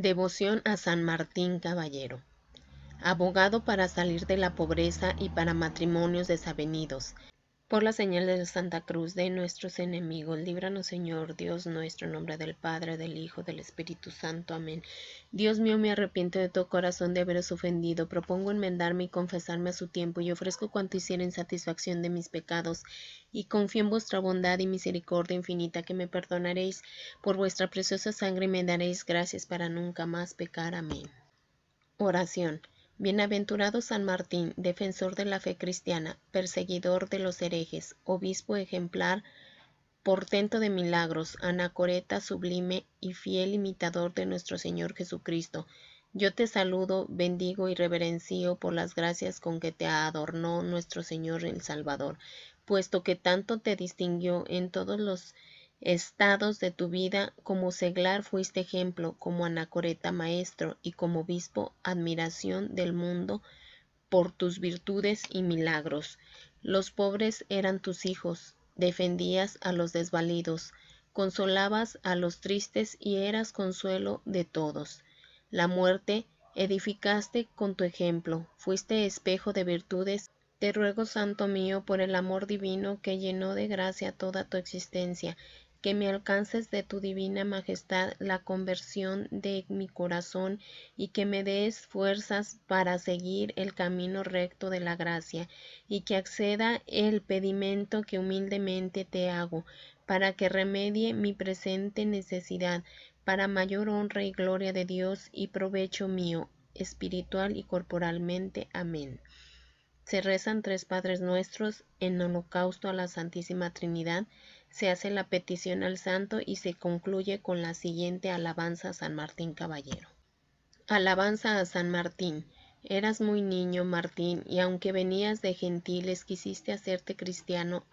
Devoción a San Martín Caballero. Abogado para salir de la pobreza y para matrimonios desavenidos, por la señal de la Santa Cruz de nuestros enemigos, líbranos Señor Dios nuestro, en nombre del Padre, del Hijo, del Espíritu Santo. Amén. Dios mío, me arrepiento de todo corazón de haberos ofendido. Propongo enmendarme y confesarme a su tiempo, y ofrezco cuanto hiciera en satisfacción de mis pecados. Y confío en vuestra bondad y misericordia infinita, que me perdonaréis por vuestra preciosa sangre y me daréis gracias para nunca más pecar. Amén. Oración. Bienaventurado San Martín, defensor de la fe cristiana, perseguidor de los herejes, obispo ejemplar, portento de milagros, anacoreta sublime y fiel imitador de nuestro Señor Jesucristo, yo te saludo, bendigo y reverencio por las gracias con que te adornó nuestro Señor el Salvador, puesto que tanto te distinguió en todos los estados de tu vida, como seglar fuiste ejemplo, como anacoreta maestro y como obispo admiración del mundo por tus virtudes y milagros. Los pobres eran tus hijos, defendías a los desvalidos, consolabas a los tristes y eras consuelo de todos. La muerte edificaste con tu ejemplo, fuiste espejo de virtudes te ruego, Santo mío, por el amor divino que llenó de gracia toda tu existencia, que me alcances de tu divina majestad la conversión de mi corazón y que me des fuerzas para seguir el camino recto de la gracia y que acceda el pedimento que humildemente te hago para que remedie mi presente necesidad para mayor honra y gloria de Dios y provecho mío espiritual y corporalmente. Amén. Se rezan tres Padres Nuestros en holocausto a la Santísima Trinidad, se hace la petición al santo y se concluye con la siguiente alabanza a San Martín Caballero. Alabanza a San Martín. Eras muy niño, Martín, y aunque venías de gentiles, quisiste hacerte cristiano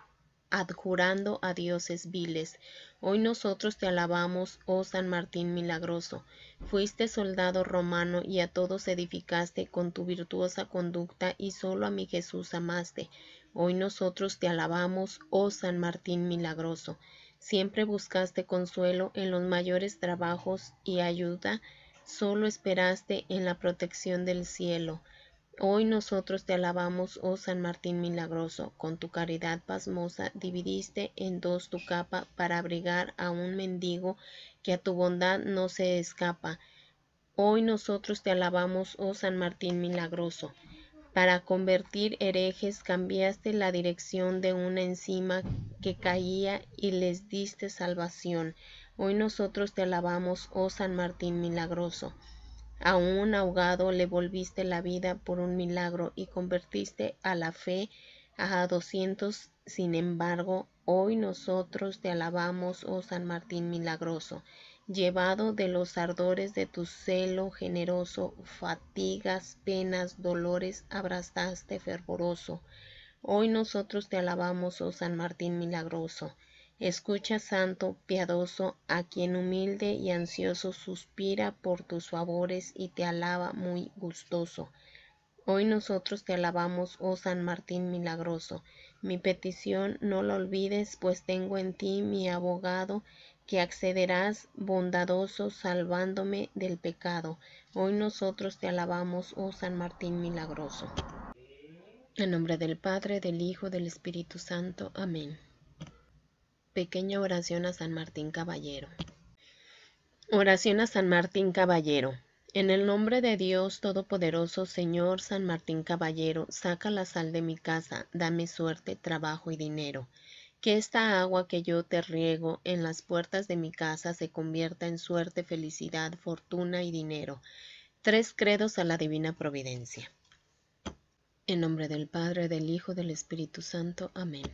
adjurando a dioses viles. Hoy nosotros te alabamos, oh San Martín milagroso. Fuiste soldado romano y a todos edificaste con tu virtuosa conducta y solo a mi Jesús amaste. Hoy nosotros te alabamos, oh San Martín milagroso. Siempre buscaste consuelo en los mayores trabajos y ayuda, solo esperaste en la protección del cielo. Hoy nosotros te alabamos, oh San Martín milagroso, con tu caridad pasmosa dividiste en dos tu capa para abrigar a un mendigo que a tu bondad no se escapa. Hoy nosotros te alabamos, oh San Martín milagroso. Para convertir herejes cambiaste la dirección de una encima que caía y les diste salvación. Hoy nosotros te alabamos, oh San Martín milagroso. A un ahogado le volviste la vida por un milagro y convertiste a la fe a doscientos. Sin embargo, hoy nosotros te alabamos, oh San Martín milagroso, llevado de los ardores de tu celo generoso, fatigas, penas, dolores, abrazaste fervoroso. Hoy nosotros te alabamos, oh San Martín milagroso, Escucha, Santo, piadoso, a quien humilde y ansioso suspira por tus favores y te alaba muy gustoso. Hoy nosotros te alabamos, oh San Martín milagroso. Mi petición no la olvides, pues tengo en ti mi abogado, que accederás bondadoso, salvándome del pecado. Hoy nosotros te alabamos, oh San Martín milagroso. En nombre del Padre, del Hijo, del Espíritu Santo. Amén. Pequeña oración a San Martín Caballero. Oración a San Martín Caballero. En el nombre de Dios Todopoderoso, Señor San Martín Caballero, saca la sal de mi casa, dame suerte, trabajo y dinero. Que esta agua que yo te riego en las puertas de mi casa se convierta en suerte, felicidad, fortuna y dinero. Tres credos a la divina providencia. En nombre del Padre, del Hijo, del Espíritu Santo. Amén.